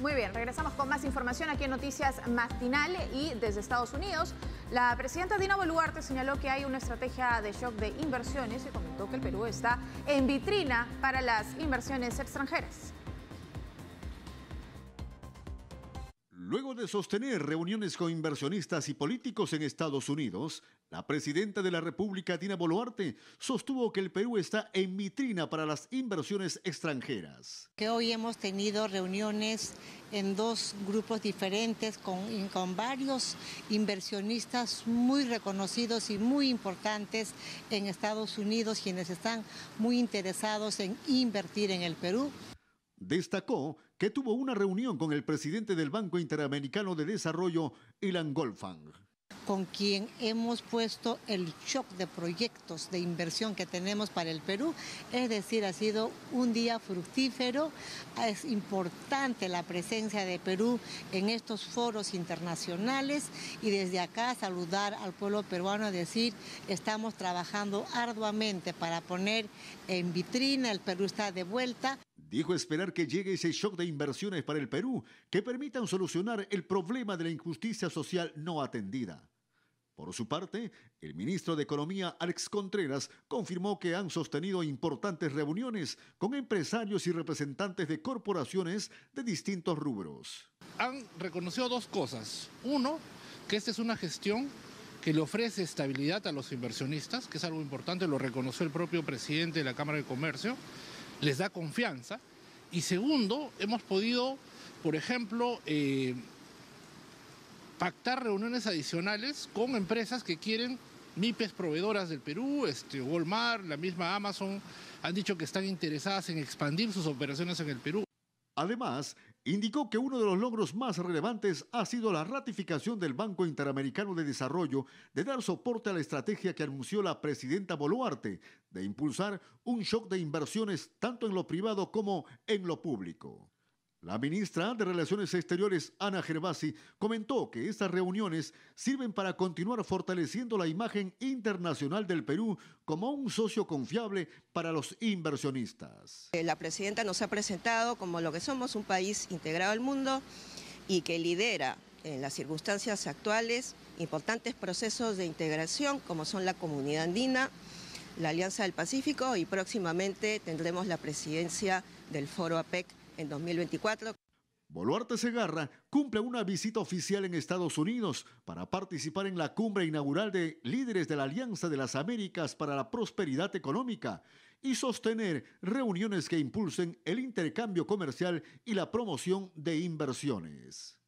Muy bien, regresamos con más información aquí en Noticias Matinal y desde Estados Unidos. La presidenta Dina Boluarte señaló que hay una estrategia de shock de inversiones y comentó que el Perú está en vitrina para las inversiones extranjeras. Luego de sostener reuniones con inversionistas y políticos en Estados Unidos, la presidenta de la República, Dina Boluarte, sostuvo que el Perú está en vitrina para las inversiones extranjeras. Que hoy hemos tenido reuniones en dos grupos diferentes con, con varios inversionistas muy reconocidos y muy importantes en Estados Unidos, quienes están muy interesados en invertir en el Perú. Destacó que tuvo una reunión con el presidente del Banco Interamericano de Desarrollo, Ilan Golfang. Con quien hemos puesto el shock de proyectos de inversión que tenemos para el Perú. Es decir, ha sido un día fructífero. Es importante la presencia de Perú en estos foros internacionales y desde acá saludar al pueblo peruano, decir, estamos trabajando arduamente para poner en vitrina, el Perú está de vuelta. Dijo esperar que llegue ese shock de inversiones para el Perú que permitan solucionar el problema de la injusticia social no atendida. Por su parte, el ministro de Economía Alex Contreras confirmó que han sostenido importantes reuniones con empresarios y representantes de corporaciones de distintos rubros. Han reconocido dos cosas. Uno, que esta es una gestión que le ofrece estabilidad a los inversionistas, que es algo importante, lo reconoció el propio presidente de la Cámara de Comercio les da confianza. Y segundo, hemos podido, por ejemplo, eh, pactar reuniones adicionales con empresas que quieren MIPES proveedoras del Perú, este, Walmart, la misma Amazon, han dicho que están interesadas en expandir sus operaciones en el Perú. Además, indicó que uno de los logros más relevantes ha sido la ratificación del Banco Interamericano de Desarrollo de dar soporte a la estrategia que anunció la presidenta Boluarte de impulsar un shock de inversiones tanto en lo privado como en lo público. La ministra de Relaciones Exteriores, Ana Gervasi, comentó que estas reuniones sirven para continuar fortaleciendo la imagen internacional del Perú como un socio confiable para los inversionistas. Eh, la presidenta nos ha presentado como lo que somos, un país integrado al mundo y que lidera en las circunstancias actuales importantes procesos de integración como son la comunidad andina, la Alianza del Pacífico y próximamente tendremos la presidencia del foro APEC en 2024. Boluarte Segarra cumple una visita oficial en Estados Unidos para participar en la cumbre inaugural de líderes de la Alianza de las Américas para la Prosperidad Económica y sostener reuniones que impulsen el intercambio comercial y la promoción de inversiones.